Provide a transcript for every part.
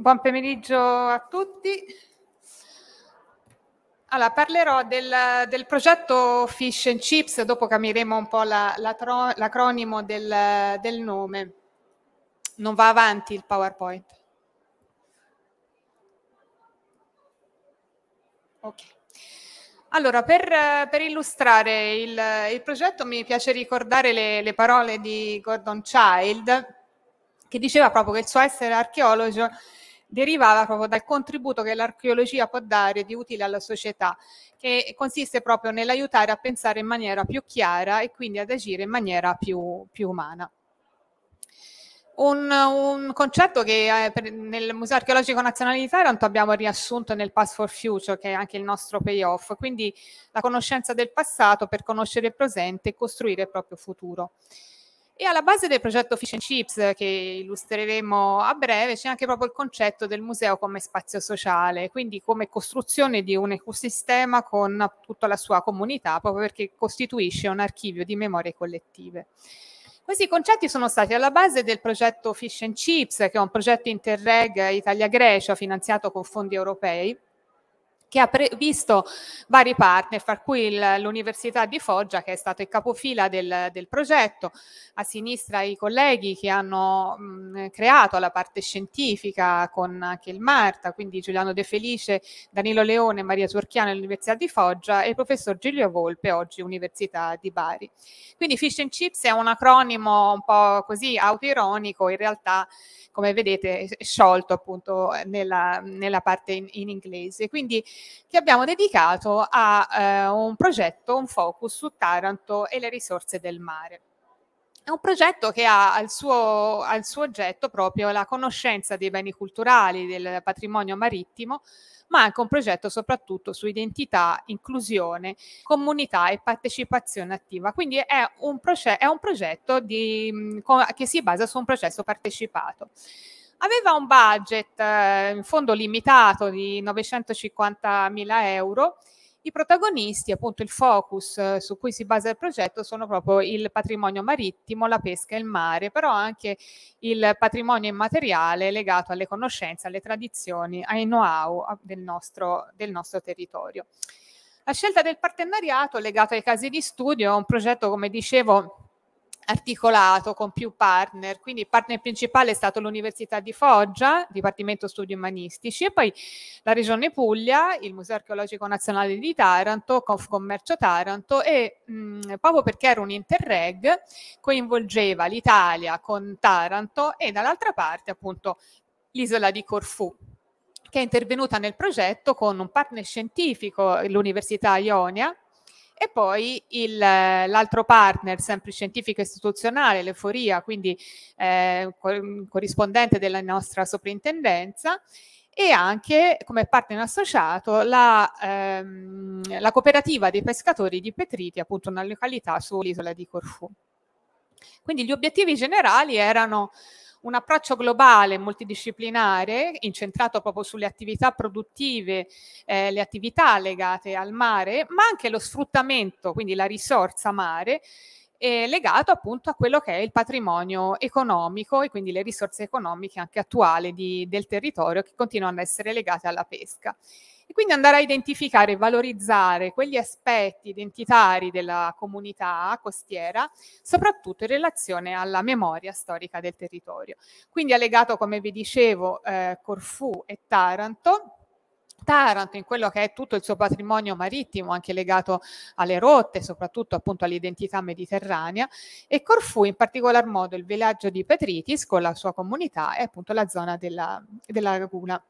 Buon pomeriggio a tutti. Allora, parlerò del, del, progetto Fish and Chips, dopo capiremo un po' la, la tro, l'acronimo del, del nome. Non va avanti il PowerPoint. Ok. Allora, per, per illustrare il, il, progetto mi piace ricordare le, le, parole di Gordon Child, che diceva proprio che il suo essere archeologo derivava proprio dal contributo che l'archeologia può dare di utile alla società, che consiste proprio nell'aiutare a pensare in maniera più chiara e quindi ad agire in maniera più, più umana. Un, un, concetto che eh, per, nel Museo Archeologico Nazionale di Taranto abbiamo riassunto nel Pass for Future, che è anche il nostro payoff, quindi la conoscenza del passato per conoscere il presente e costruire il proprio futuro. E alla base del progetto Fish and Chips, che illustreremo a breve, c'è anche proprio il concetto del museo come spazio sociale, quindi come costruzione di un ecosistema con tutta la sua comunità, proprio perché costituisce un archivio di memorie collettive. Questi concetti sono stati alla base del progetto Fish and Chips, che è un progetto Interreg Italia-Grecia finanziato con fondi europei, che ha visto vari partner, fra cui l'Università di Foggia che è stato il capofila del, del, progetto, a sinistra i colleghi che hanno mh, creato la parte scientifica con anche il Marta, quindi Giuliano De Felice, Danilo Leone, Maria Turchiano all'Università di Foggia e il professor Giulio Volpe, oggi Università di Bari. Quindi Fish and Chips è un acronimo un po' così autoironico, in realtà come vedete è sciolto appunto eh, nella, nella parte in, in, inglese. Quindi che abbiamo dedicato a eh, un progetto, un focus su Taranto e le risorse del mare. È un progetto che ha al suo, al suo oggetto proprio la conoscenza dei beni culturali, del patrimonio marittimo, ma anche un progetto soprattutto su identità, inclusione, comunità e partecipazione attiva. Quindi è un, proce- è un progetto di, che si basa su un processo partecipato. Aveva un budget eh, in fondo limitato di 950.000 euro i protagonisti, appunto il focus eh, su cui si basa il progetto sono proprio il patrimonio marittimo, la pesca e il mare, però anche il patrimonio immateriale legato alle conoscenze, alle tradizioni, ai know-how del nostro, del nostro territorio. La scelta del partenariato legato ai casi di studio è un progetto, come dicevo, articolato con più partner, quindi il partner principale è stato l'Università di Foggia, Dipartimento Studi Umanistici, e poi la Regione Puglia, il Museo Archeologico Nazionale di Taranto, Confcommercio Taranto e mh, proprio perché era un interreg coinvolgeva l'Italia con Taranto e dall'altra parte appunto l'isola di Corfù che è intervenuta nel progetto con un partner scientifico, l'Università Ionia, e poi il, l'altro partner, sempre scientifico istituzionale, l'Euforia, quindi eh, corrispondente della nostra soprintendenza, e anche come partner associato la, ehm, la cooperativa dei pescatori di Petriti, appunto una località sull'isola di Corfù. Quindi gli obiettivi generali erano un approccio globale multidisciplinare incentrato proprio sulle attività produttive, eh, le attività legate al mare, ma anche lo sfruttamento, quindi la risorsa mare, eh, legato appunto a quello che è il patrimonio economico e quindi le risorse economiche anche attuali di, del territorio che continuano ad essere legate alla pesca. Quindi andare a identificare e valorizzare quegli aspetti identitari della comunità costiera, soprattutto in relazione alla memoria storica del territorio. Quindi ha legato, come vi dicevo, eh, Corfù e Taranto. Taranto in quello che è tutto il suo patrimonio marittimo, anche legato alle rotte, soprattutto appunto all'identità mediterranea, e Corfù in particolar modo il villaggio di Petritis con la sua comunità e appunto la zona della, della laguna.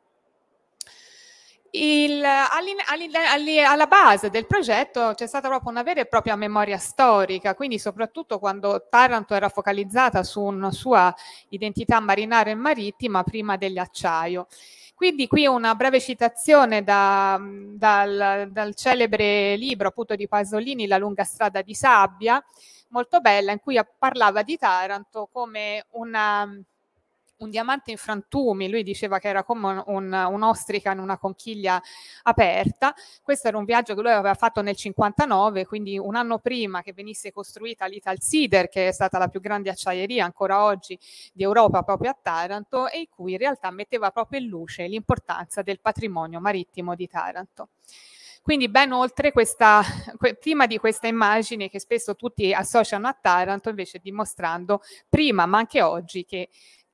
Il, alla base del progetto c'è stata proprio una vera e propria memoria storica, quindi soprattutto quando Taranto era focalizzata su una sua identità marinare e marittima prima dell'acciaio. Quindi qui una breve citazione da, dal, dal, celebre libro appunto di Pasolini, La lunga strada di sabbia, molto bella, in cui parlava di Taranto come una, un diamante in frantumi, lui diceva che era come un, un, un'ostrica in una conchiglia aperta. Questo era un viaggio che lui aveva fatto nel 59, quindi un anno prima che venisse costruita l'Ital Sider, che è stata la più grande acciaieria ancora oggi di Europa proprio a Taranto e in cui in realtà metteva proprio in luce l'importanza del patrimonio marittimo di Taranto. Quindi ben oltre questa, prima di questa immagine che spesso tutti associano a Taranto, invece dimostrando prima ma anche oggi che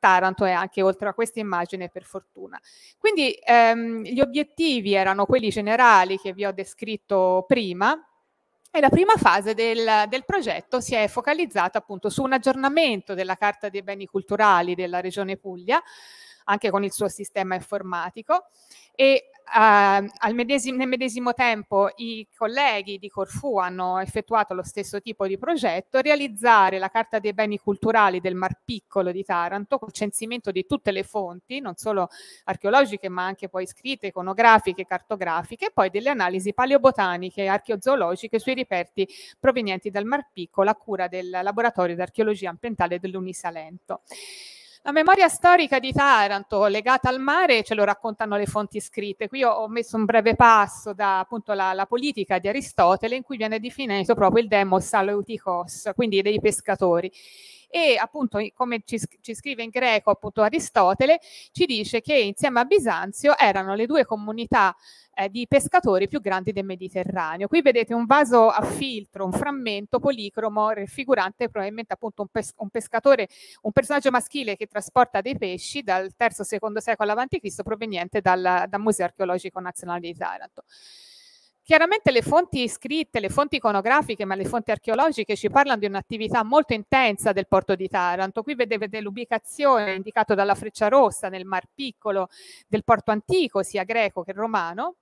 Taranto e anche oltre a questa immagine per fortuna. Quindi ehm, gli obiettivi erano quelli generali che vi ho descritto prima, e la prima fase del, del, progetto si è focalizzata appunto su un aggiornamento della Carta dei beni culturali della Regione Puglia, anche con il suo sistema informatico, e eh, medesimo, nel medesimo tempo i colleghi di Corfù hanno effettuato lo stesso tipo di progetto, realizzare la Carta dei beni culturali del Mar Piccolo di Taranto col censimento di tutte le fonti, non solo archeologiche ma anche poi scritte, iconografiche, cartografiche, e poi delle analisi paleobotaniche e archeozoologiche sui reperti provenienti dal Mar Piccolo a cura del laboratorio di archeologia ambientale dell'Unisalento. La memoria storica di Taranto legata al mare ce lo raccontano le fonti scritte. Qui ho messo un breve passo da appunto la, la politica di Aristotele in cui viene definito proprio il demos aleuticos, quindi dei pescatori e appunto come ci, ci scrive in greco appunto Aristotele, ci dice che insieme a Bisanzio erano le due comunità eh, di pescatori più grandi del Mediterraneo. Qui vedete un vaso a filtro, un frammento policromo raffigurante probabilmente appunto un, pes- un, pescatore, un personaggio maschile che trasporta dei pesci dal III-II secolo a.C. proveniente dal, dal Museo archeologico nazionale di Taranto. Chiaramente le fonti scritte, le fonti iconografiche, ma le fonti archeologiche ci parlano di un'attività molto intensa del porto di Taranto. Qui vedete l'ubicazione indicata dalla freccia rossa nel Mar Piccolo del porto antico, sia greco che romano,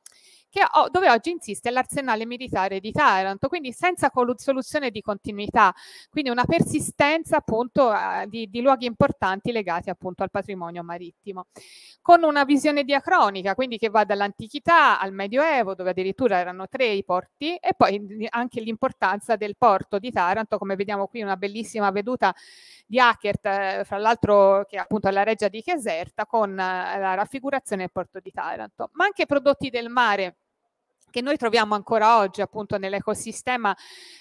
o- dove oggi insiste l'arsenale militare di Taranto, quindi senza soluzione di continuità, quindi una persistenza appunto eh, di, di, luoghi importanti legati appunto al patrimonio marittimo, con una visione diacronica, quindi che va dall'antichità al Medioevo, dove addirittura erano tre i porti, e poi anche l'importanza del porto di Taranto, come vediamo qui una bellissima veduta di Hackert, eh, fra l'altro che è appunto alla reggia di Cheserta, con eh, la raffigurazione del porto di Taranto, ma anche prodotti del mare che noi troviamo ancora oggi appunto nell'ecosistema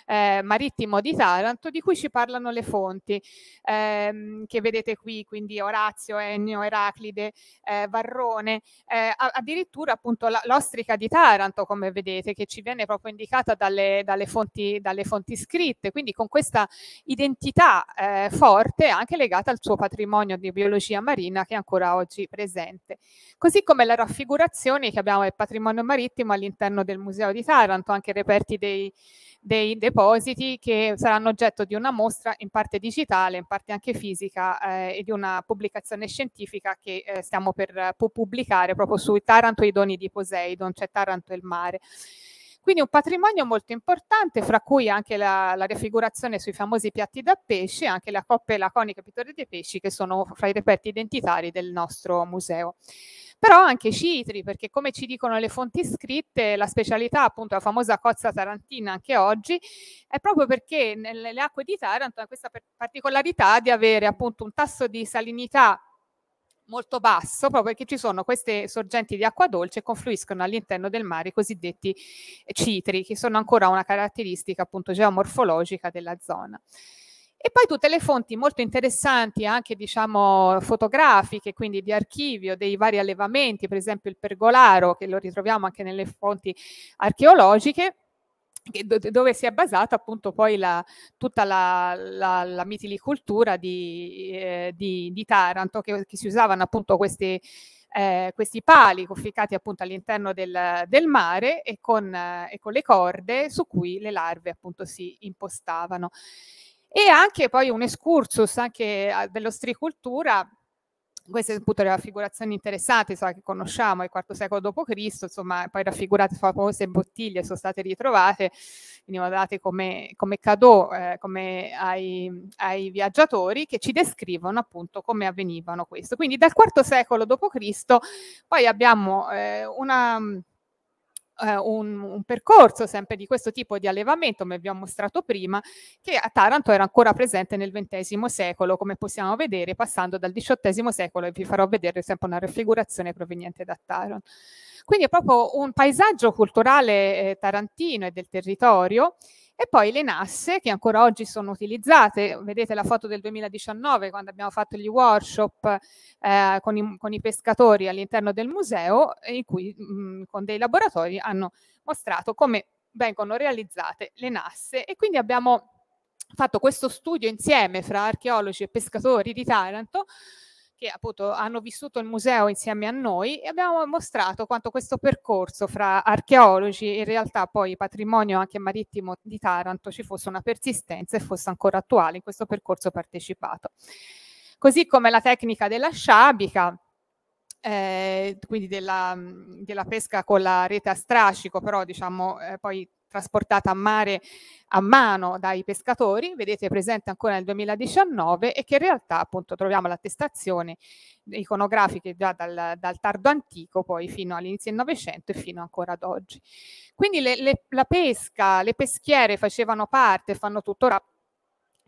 eh, marittimo di Taranto, di cui ci parlano le fonti ehm, che vedete qui, quindi Orazio, Ennio, Eraclide, eh, Varrone, eh, addirittura appunto la, l'ostrica di Taranto, come vedete, che ci viene proprio indicata dalle, dalle, fonti, dalle fonti, scritte, quindi con questa identità eh, forte anche legata al suo patrimonio di biologia marina che è ancora oggi presente. Così come la raffigurazione che abbiamo del patrimonio marittimo all'interno all'interno del Museo di Taranto, anche reperti dei, dei depositi che saranno oggetto di una mostra in parte digitale, in parte anche fisica eh, e di una pubblicazione scientifica che eh, stiamo per eh, pubblicare proprio su Taranto e i doni di Poseidon, cioè Taranto e il mare. Quindi un patrimonio molto importante, fra cui anche la, la raffigurazione sui famosi piatti da pesce, anche la coppa e la conica pittoria dei pesci, che sono fra i reperti identitari del nostro museo però anche citri, perché come ci dicono le fonti scritte, la specialità, appunto la famosa cozza tarantina anche oggi, è proprio perché nelle acque di Taranto ha questa particolarità di avere appunto un tasso di salinità molto basso proprio perché ci sono queste sorgenti di acqua dolce che confluiscono all'interno del mare i cosiddetti citri, che sono ancora una caratteristica appunto geomorfologica della zona. E poi tutte le fonti molto interessanti, anche diciamo fotografiche, quindi di archivio, dei vari allevamenti, per esempio il pergolaro, che lo ritroviamo anche nelle fonti archeologiche, dove si è basata appunto poi la, tutta la, la, la mitilicoltura di, eh, di, di, Taranto, che, che, si usavano appunto questi, eh, questi pali conficcati appunto all'interno del, del mare e con, eh, e con le corde su cui le larve appunto si impostavano. E anche poi un excursus anche dell'ostricoltura queste appunto le raffigurazioni interessate so, che conosciamo il IV secolo d.C., insomma, poi raffigurate famose bottiglie sono state ritrovate, venivano date come, come cadeau eh, come ai, ai, viaggiatori che ci descrivono appunto come avvenivano questo. Quindi dal IV secolo d.C. poi abbiamo eh, una eh, un, un, percorso sempre di questo tipo di allevamento, come vi ho mostrato prima, che a Taranto era ancora presente nel XX secolo, come possiamo vedere, passando dal XVIII secolo, e vi farò vedere sempre una raffigurazione proveniente da Taranto. Quindi è proprio un paesaggio culturale eh, tarantino e del territorio e poi le nasse che ancora oggi sono utilizzate, vedete la foto del 2019 quando abbiamo fatto gli workshop eh, con, i, con, i, pescatori all'interno del museo, in cui mh, mm, con dei laboratori hanno mostrato come vengono realizzate le nasse e quindi abbiamo fatto questo studio insieme fra archeologi e pescatori di Taranto che appunto hanno vissuto il museo insieme a noi e abbiamo mostrato quanto questo percorso fra archeologi e in realtà poi patrimonio anche marittimo di Taranto ci fosse una persistenza e fosse ancora attuale in questo percorso partecipato. Così come la tecnica della sciabica, eh, quindi della, della, pesca con la rete a strascico, però diciamo eh, poi trasportata a mare a mano dai pescatori, vedete presente ancora nel 2019 e che in realtà appunto troviamo l'attestazione iconografica già dal, dal, tardo antico poi fino all'inizio del Novecento e fino ancora ad oggi. Quindi le, le, la pesca, le peschiere facevano parte, fanno tuttora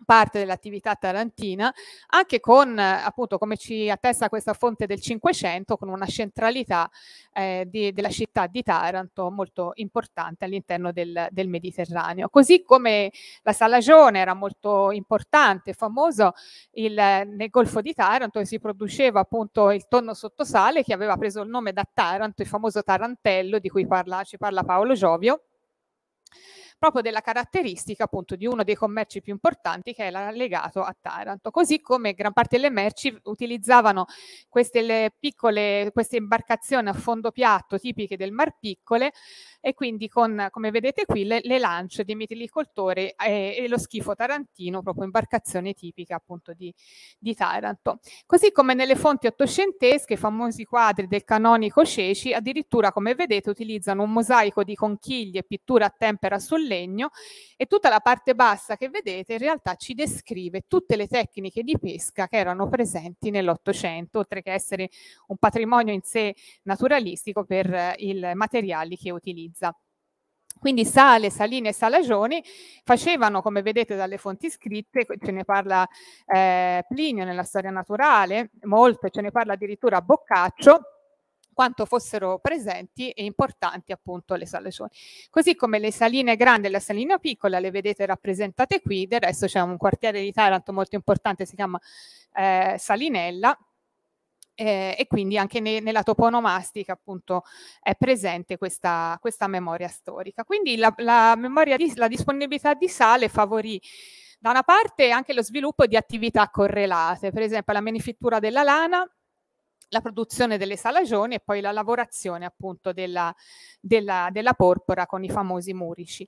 parte dell'attività tarantina, anche con, appunto, come ci attesta questa fonte del Cinquecento, con una centralità eh, di, della città di Taranto molto importante all'interno del, del, Mediterraneo. Così come la Salagione era molto importante, famoso il, nel Golfo di Taranto si produceva appunto il tonno sottosale che aveva preso il nome da Taranto, il famoso Tarantello di cui parla, ci parla Paolo Giovio proprio della caratteristica appunto di uno dei commerci più importanti che era legato a Taranto. Così come gran parte delle merci utilizzavano queste piccole, queste imbarcazioni a fondo piatto tipiche del Mar Piccole e quindi con, come vedete qui, le, le lance di mitilicoltore e, e, lo schifo tarantino, proprio imbarcazione tipica appunto di, di Taranto. Così come nelle fonti ottocentesche, i famosi quadri del canonico Ceci, addirittura come vedete utilizzano un mosaico di conchiglie e pittura a tempera sul sul legno e tutta la parte bassa che vedete in realtà ci descrive tutte le tecniche di pesca che erano presenti nell'Ottocento, oltre che essere un patrimonio in sé naturalistico per eh, i materiali che utilizza. Quindi Sale, Saline e Salagioni facevano, come vedete dalle fonti scritte, ce ne parla eh, Plinio nella storia naturale, molte, ce ne parla addirittura Boccaccio, quanto fossero presenti e importanti appunto le sale suoni. Così come le saline grandi e la salina piccola le vedete rappresentate qui, del resto c'è un quartiere di Taranto molto importante, si chiama eh, Salinella, eh, e quindi anche ne, nella toponomastica appunto è presente questa, questa memoria storica. Quindi la, la, memoria di, la disponibilità di sale favorì da una parte anche lo sviluppo di attività correlate, per esempio la manifattura della lana, la produzione delle salagioni e poi la lavorazione appunto della, della, della porpora con i famosi murici.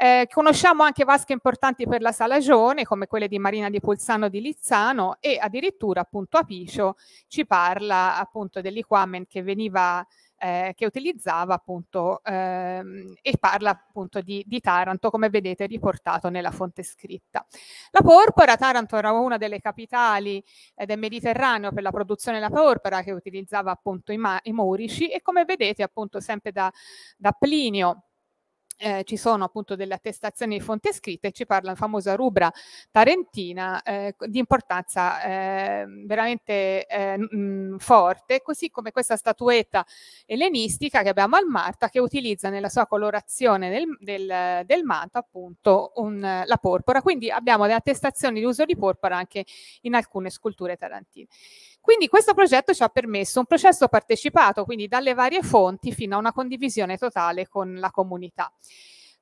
Eh, conosciamo anche vasche importanti per la Salagione, come quelle di Marina di Pulsano di Lizzano e addirittura appunto Apicio ci parla appunto dell'iquamen che veniva eh, che utilizzava appunto ehm, e parla appunto di, di, Taranto come vedete riportato nella fonte scritta. La porpora, Taranto era una delle capitali eh, del Mediterraneo per la produzione della porpora che utilizzava appunto i, ma- i maurici e come vedete appunto sempre da, da Plinio eh, ci sono appunto delle attestazioni di fonte scritte e ci parla la famosa rubra tarentina eh, di importanza eh, veramente mh, ehm, mm, forte, così come questa statuetta ellenistica che abbiamo al Marta che utilizza nella sua colorazione del, del, del manto appunto un, la porpora, quindi abbiamo delle attestazioni di uso di porpora anche in alcune sculture tarantine. Quindi questo progetto ci ha permesso un processo partecipato, quindi dalle varie fonti fino a una condivisione totale con la comunità.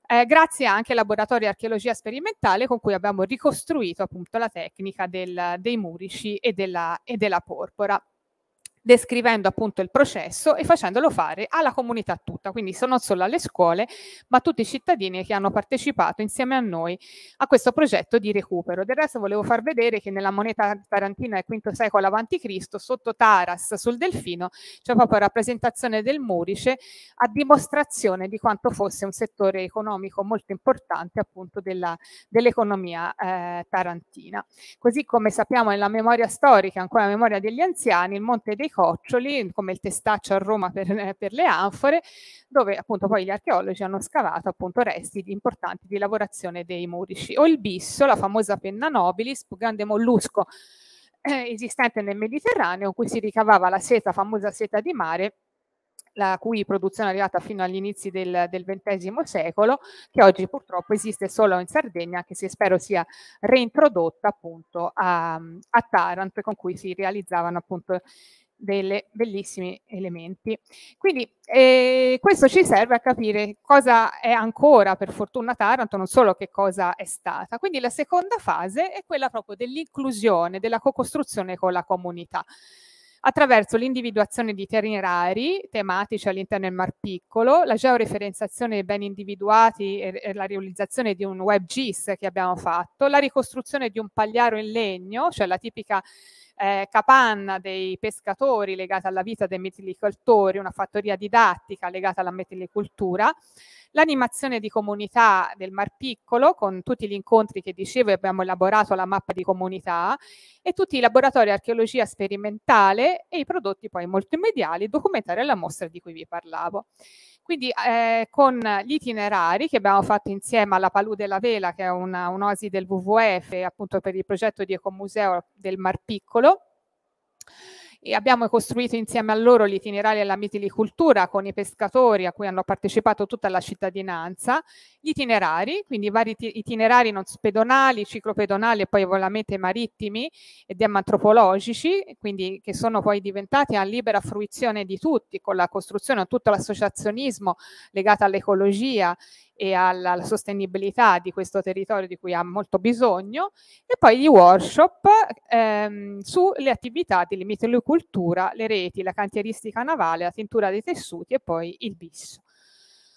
Eh, grazie anche al laboratorio di archeologia sperimentale con cui abbiamo ricostruito appunto la tecnica del, dei murici e della, e della porpora descrivendo appunto il processo e facendolo fare alla comunità tutta, quindi non solo alle scuole, ma a tutti i cittadini che hanno partecipato insieme a noi a questo progetto di recupero. Del resto volevo far vedere che nella moneta tarantina del V secolo a.C., sotto Taras sul Delfino, c'è proprio la rappresentazione del Murice a dimostrazione di quanto fosse un settore economico molto importante appunto della, dell'economia eh, tarantina. Così come sappiamo nella memoria storica, ancora la memoria degli anziani, il Monte dei coccioli, come il testaccio a Roma per, per le anfore, dove appunto poi gli archeologi hanno scavato appunto resti importanti di lavorazione dei murici. O il bisso, la famosa penna nobilis, grande mollusco eh, esistente nel Mediterraneo, in cui si ricavava la seta, famosa seta di mare, la cui produzione è arrivata fino agli inizi del, del XX secolo, che oggi purtroppo esiste solo in Sardegna, che si spero sia reintrodotta appunto a, a Taranto, con cui si realizzavano appunto delle bellissimi elementi. Quindi eh, questo ci serve a capire cosa è ancora per fortuna Taranto, non solo che cosa è stata. Quindi la seconda fase è quella proprio dell'inclusione, della co-costruzione con la comunità attraverso l'individuazione di terreni rari tematici all'interno del Mar Piccolo, la georeferenziazione dei beni individuati e la realizzazione di un web GIS che abbiamo fatto, la ricostruzione di un pagliaro in legno, cioè la tipica eh, capanna dei pescatori legata alla vita dei metilicoltori, una fattoria didattica legata alla metilicoltura, l'animazione di comunità del Mar Piccolo con tutti gli incontri che dicevo abbiamo elaborato la mappa di comunità e tutti i laboratori di archeologia sperimentale e i prodotti poi multimediali, documentare la mostra di cui vi parlavo. Quindi eh, con gli itinerari che abbiamo fatto insieme alla Palù della Vela, che è una, un'osi del WWF, appunto per il progetto di Ecomuseo del Mar Piccolo, e abbiamo costruito insieme a loro l'itinerario alla mitilicultura con i pescatori a cui hanno partecipato tutta la cittadinanza, gli itinerari, quindi vari itinerari non pedonali, ciclopedonali e poi volamente marittimi ed antropologici, quindi che sono poi diventati a libera fruizione di tutti con la costruzione di tutto l'associazionismo legato all'ecologia e alla, alla, sostenibilità di questo territorio di cui ha molto bisogno e poi gli workshop ehm, sulle attività di limitilocultura, le reti, la cantieristica navale, la tintura dei tessuti e poi il bis.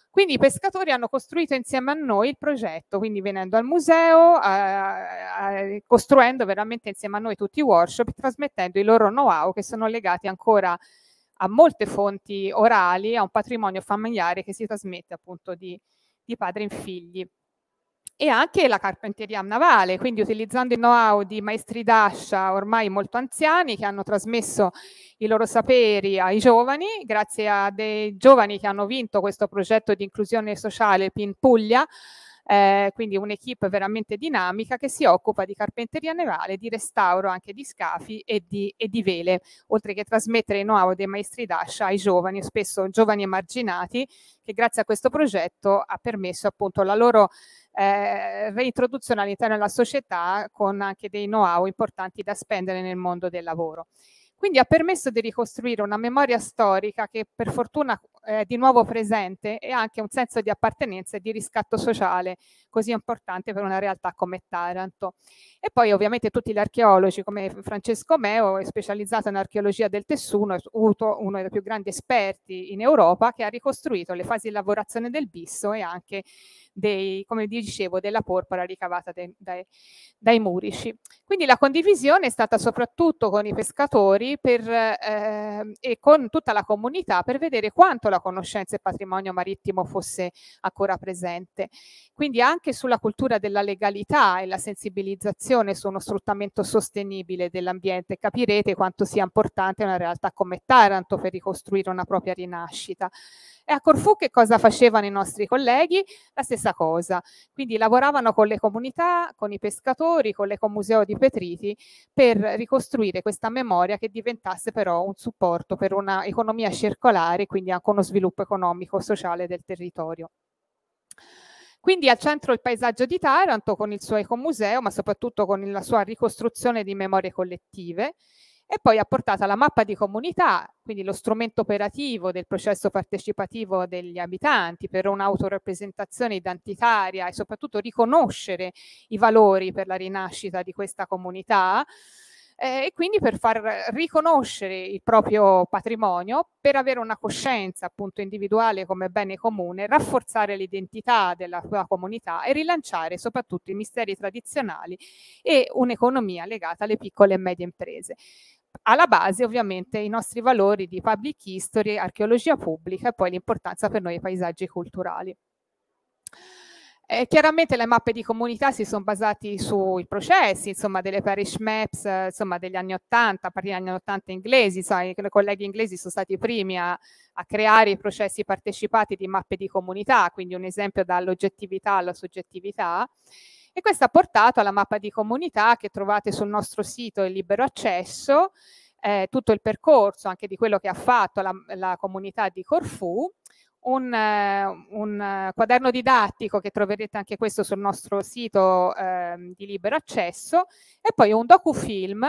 Quindi i pescatori hanno costruito insieme a noi il progetto, quindi venendo al museo, eh, eh, costruendo veramente insieme a noi tutti i workshop, trasmettendo i loro know-how che sono legati ancora a molte fonti orali, a un patrimonio familiare che si trasmette appunto di, di padre in figli. E anche la carpenteria navale, quindi utilizzando il know-how di maestri d'ascia ormai molto anziani che hanno trasmesso i loro saperi ai giovani, grazie a dei giovani che hanno vinto questo progetto di inclusione sociale PIN Puglia, eh, quindi un'equipe veramente dinamica che si occupa di carpenteria navale, di restauro anche di scafi e di, e di vele, oltre che trasmettere i know-how dei maestri d'ascia ai giovani, spesso giovani emarginati, che grazie a questo progetto ha permesso appunto la loro eh, reintroduzione all'interno della società con anche dei know-how importanti da spendere nel mondo del lavoro. Quindi ha permesso di ricostruire una memoria storica che per fortuna eh, di nuovo presente e anche un senso di appartenenza e di riscatto sociale così importante per una realtà come Taranto. E poi ovviamente tutti gli archeologi come Francesco Meo, specializzato in archeologia del Tessuno, uno dei più grandi esperti in Europa, che ha ricostruito le fasi di lavorazione del bisso e anche dei, come dicevo, della porpora ricavata de, dai, dai, murici. Quindi la condivisione è stata soprattutto con i pescatori per, eh, e con tutta la comunità per vedere quanto quanto la conoscenza e patrimonio marittimo fosse ancora presente. Quindi anche sulla cultura della legalità e la sensibilizzazione su uno sfruttamento sostenibile dell'ambiente capirete quanto sia importante una realtà come Taranto per ricostruire una propria rinascita. E a Corfù che cosa facevano i nostri colleghi? La stessa cosa. Quindi lavoravano con le comunità, con i pescatori, con l'Ecomuseo di Petriti per ricostruire questa memoria che diventasse però un supporto per una economia circolare, quindi anche uno uno sviluppo economico, e sociale del territorio. Quindi al centro il paesaggio di Taranto con il suo ecomuseo, ma soprattutto con la sua ricostruzione di memorie collettive e poi ha portato la mappa di comunità, quindi lo strumento operativo del processo partecipativo degli abitanti per un'autorappresentazione identitaria e soprattutto riconoscere i valori per la rinascita di questa comunità eh, e quindi per far riconoscere il proprio patrimonio, per avere una coscienza appunto individuale come bene comune, rafforzare l'identità della tua comunità e rilanciare soprattutto i misteri tradizionali e un'economia legata alle piccole e medie imprese alla base ovviamente i nostri valori di public history, archeologia pubblica e poi l'importanza per noi dei paesaggi culturali. Eh, chiaramente le mappe di comunità si sono basate sui processi, insomma, delle parish maps, insomma, degli anni 80, parli anni 80 inglesi, sai, i colleghi inglesi sono stati i primi a, a creare i processi partecipati di mappe di comunità, quindi un esempio dall'oggettività alla soggettività. E questo ha portato alla mappa di comunità che trovate sul nostro sito in libero accesso, eh, tutto il percorso anche di quello che ha fatto la, la comunità di Corfù un, eh, un, eh, quaderno didattico che troverete anche questo sul nostro sito eh, di libero accesso e poi un docufilm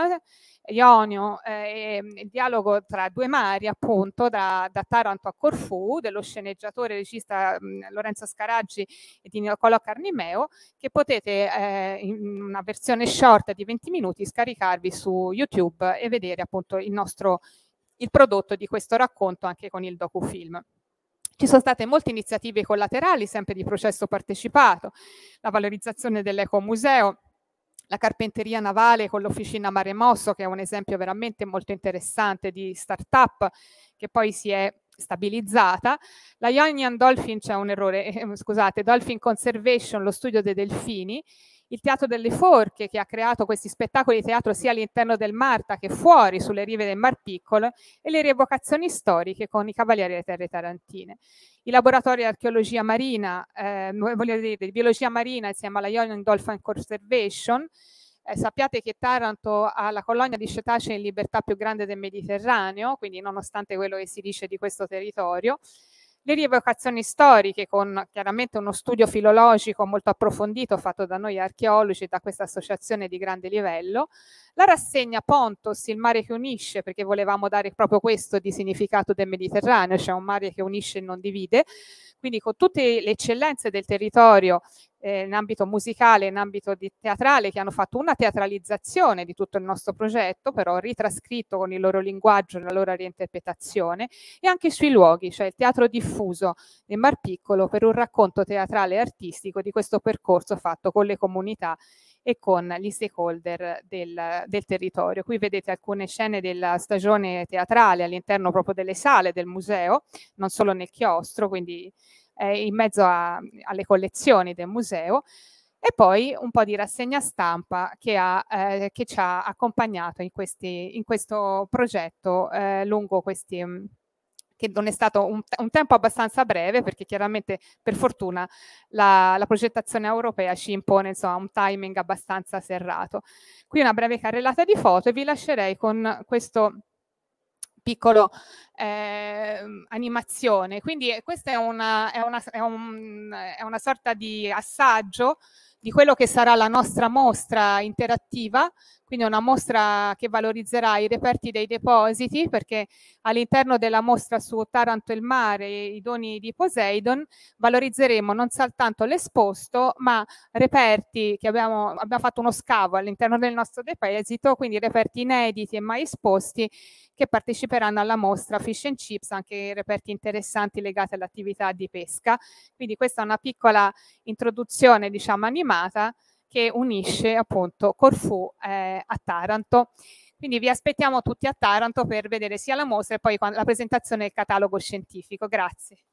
Ionio, eh, il dialogo tra due mari appunto da, da Taranto a Corfù dello sceneggiatore e regista mh, mm, Lorenzo Scaraggi e di Nicolò Carnimeo che potete eh, in una versione short di 20 minuti scaricarvi su YouTube e vedere appunto il nostro il prodotto di questo racconto anche con il docufilm. Ci sono state molte iniziative collaterali, sempre di processo partecipato, la valorizzazione dell'ecomuseo, la carpenteria navale con l'officina Mare Mosso, che è un esempio veramente molto interessante di start-up che poi si è stabilizzata. La Ionian Dolphin, c'è un errore, eh, scusate, Dolphin Conservation, lo studio dei delfini, il Teatro delle Forche che ha creato questi spettacoli di teatro sia all'interno del Marta che fuori sulle rive del Mar Piccolo e le rievocazioni storiche con i Cavalieri delle Terre Tarantine. I laboratori di archeologia marina, eh, voglio dire, di biologia marina insieme alla Ionian Dolphin Conservation, eh, sappiate che Taranto ha la colonia di cetacei in libertà più grande del Mediterraneo, quindi nonostante quello che si dice di questo territorio, le rievocazioni storiche con chiaramente uno studio filologico molto approfondito fatto da noi archeologi, da questa associazione di grande livello, la rassegna Pontos, il mare che unisce, perché volevamo dare proprio questo di significato del Mediterraneo, cioè un mare che unisce e non divide, quindi con tutte le eccellenze del territorio eh, in ambito musicale, in ambito teatrale, che hanno fatto una teatralizzazione di tutto il nostro progetto, però ritrascritto con il loro linguaggio, la loro reinterpretazione, e anche sui luoghi, cioè il teatro diffuso nel Mar Piccolo per un racconto teatrale e artistico di questo percorso fatto con le comunità e con gli stakeholder del, del territorio. Qui vedete alcune scene della stagione teatrale all'interno proprio delle sale del museo, non solo nel chiostro, quindi eh, in mezzo a, alle collezioni del museo e poi un po' di rassegna stampa che, ha, eh, che ci ha accompagnato in, questi, in questo progetto eh, lungo questi, che non è stato un, un tempo abbastanza breve, perché chiaramente per fortuna la, la progettazione europea ci impone insomma, un timing abbastanza serrato. Qui una breve carrellata di foto e vi lascerei con questo piccolo eh, animazione. Quindi eh, questa è una, è una, è un, è una sorta di assaggio di quello che sarà la nostra mostra interattiva, quindi una mostra che valorizzerà i reperti dei depositi, perché all'interno della mostra su Taranto il mare, i doni di Poseidon, valorizzeremo non soltanto l'esposto, ma reperti che abbiamo, abbiamo fatto uno scavo all'interno del nostro deposito, quindi reperti inediti e mai esposti che parteciperanno alla mostra Fish and Chips, anche reperti interessanti legati all'attività di pesca. Quindi questa è una piccola introduzione, diciamo, animale fermata che unisce appunto Corfù eh, a Taranto. Quindi vi aspettiamo tutti a Taranto per vedere sia la mostra e poi la presentazione del catalogo scientifico. Grazie.